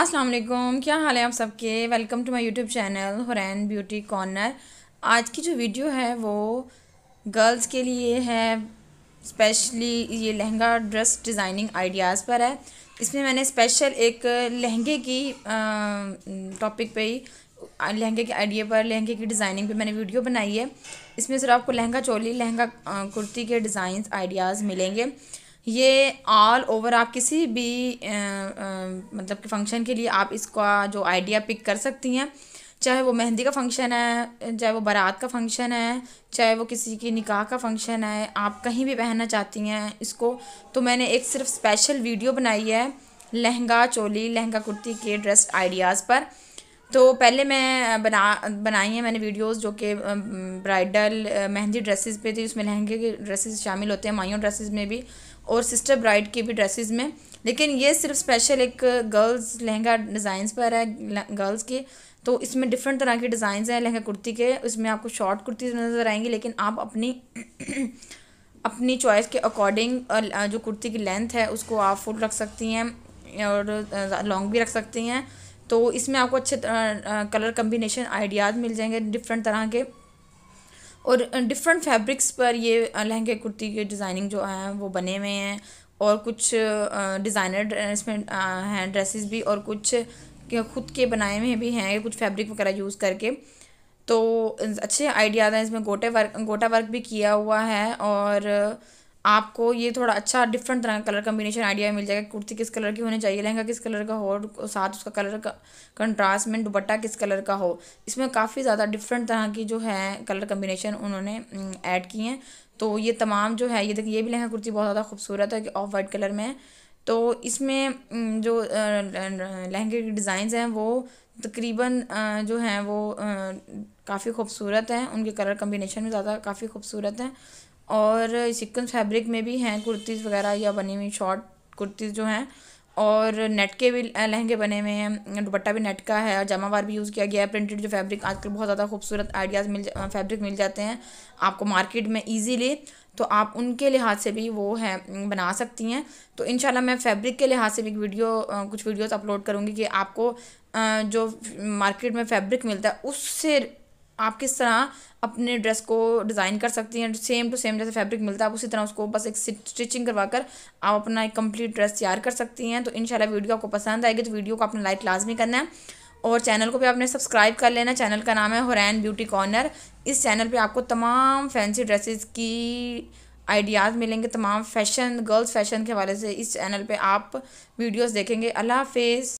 अस्सलाम वालेकुम क्या हाल है आप सबके welcome to my YouTube channel Hurain beauty corner आज की जो वीडियो है वो गर्ल्स के लिए है स्पेशली ये लहंगा ड्रेस डिज़ाइनिंग आइडियाज़ पर है इसमें मैंने स्पेशल एक लहंगे की टॉपिक पे ही लहंगे के आइडिया पर लहंगे की डिज़ाइनिंग पे मैंने वीडियो बनाई है इसमें सिर्फ आपको लहंगा चोली लहंगा कुर्ती के डिज़ाइन आइडियाज़ मिलेंगे ये ऑल ओवर आप किसी भी आ, आ, मतलब कि फंक्शन के लिए आप इसका जो आइडिया पिक कर सकती हैं चाहे वो मेहंदी का फंक्शन है चाहे वो बारात का फंक्शन है चाहे वो किसी की निकाह का फंक्शन है आप कहीं भी पहनना चाहती हैं इसको तो मैंने एक सिर्फ स्पेशल वीडियो बनाई है लहंगा चोली लहंगा कुर्ती के ड्रेस आइडियाज़ पर तो पहले मैं बना बनाई है मैंने वीडियोस जो कि ब्राइडल मेहंदी ड्रेसेस पे थी उसमें लहंगे के ड्रेसेस शामिल होते हैं माइयों ड्रेसेस में भी और सिस्टर ब्राइड के भी ड्रेसेस में लेकिन ये सिर्फ स्पेशल एक गर्ल्स लहंगा डिज़ाइंस पर है गर्ल्स की तो इसमें डिफरेंट तरह के डिज़ाइन हैं लहंगा कुर्ती के उसमें आपको शॉर्ट कुर्ती नज़र आएंगी लेकिन आप अपनी अपनी चॉइस के अकॉर्डिंग जो कुर्ती की लेंथ है उसको आप फुल रख सकती हैं और लॉन्ग भी रख सकती हैं तो इसमें आपको अच्छे कलर कम्बिनेशन आइडियाज़ मिल जाएंगे डिफरेंट तरह के और डिफरेंट फैब्रिक्स पर ये लहंगे कुर्ती के डिज़ाइनिंग जो है वो बने हुए हैं और कुछ डिज़ाइनर इसमें हैं ड्रेसेस भी और कुछ खुद के बनाए हुए भी हैं कुछ फैब्रिक वगैरह यूज़ करके तो अच्छे आइडियाज़ हैं इसमें गोटे वर्क गोटा वर्क भी किया हुआ है और आपको ये थोड़ा अच्छा डिफरेंट तरह का कलर कम्बिनेशन आइडिया मिल जाएगा कुर्ती किस कलर की होनी चाहिए लहंगा किस कलर का हो और साथ उसका कलर का कंट्रास्ट में दुपट्टा किस कलर का हो इसमें काफ़ी ज़्यादा डिफरेंट तरह की जो है कलर कम्बिनेशन उन्होंने ऐड की हैं तो ये तमाम जो है ये देखिए ये भी लहंगा कुर्ती बहुत ज़्यादा खूबसूरत है ऑफ वाइट कलर में है तो इसमें जो लहंगे के डिज़ाइंस हैं वो तकरीबन जो हैं वो काफ़ी खूबसूरत हैं उनके कलर कम्बिनेशन में ज़्यादा काफ़ी खूबसूरत हैं और सिक्वेंस फैब्रिक में भी हैं कुर्तीज़ वगैरह या बनी हुई शॉर्ट कुर्तीज़ जो हैं और नेट के भी लहंगे बने हुए हैं दुपट्टा भी नेट का है और जमावार भी यूज़ किया गया है प्रिंटेड जो फैब्रिक आजकल बहुत ज़्यादा खूबसूरत आइडियाज़ मिल जा फैब्रिक मिल जाते हैं आपको मार्केट में ईजीली तो आप उनके लिहाज से भी वो है बना सकती हैं तो इन मैं फैब्रिक के लिहाज से भी एक वीडियो कुछ वीडियोज़ अपलोड करूँगी कि आपको जो मार्केट में फैब्रिक मिलता है उससे आप किस तरह अपने ड्रेस को डिज़ाइन कर सकती हैं सेम टू सेम जैसे फैब्रिक मिलता है आप उसी तरह उसको बस एक स्टिचिंग करवा कर आप अपना एक कंप्लीट ड्रेस तैयार कर सकती हैं तो इन वीडियो आपको पसंद आएगी तो वीडियो को आपने लाइक लाजमी करना है और चैनल को भी आपने सब्सक्राइब कर लेना चैनल का नाम है हुरैन ब्यूटी कॉर्नर इस चैनल पर आपको तमाम फैंसी ड्रेसेस की आइडियाज़ मिलेंगे तमाम फैशन गर्ल्स फैशन के हवाले से इस चैनल पर आप वीडियोज़ देखेंगे अल्लाह हाफिज़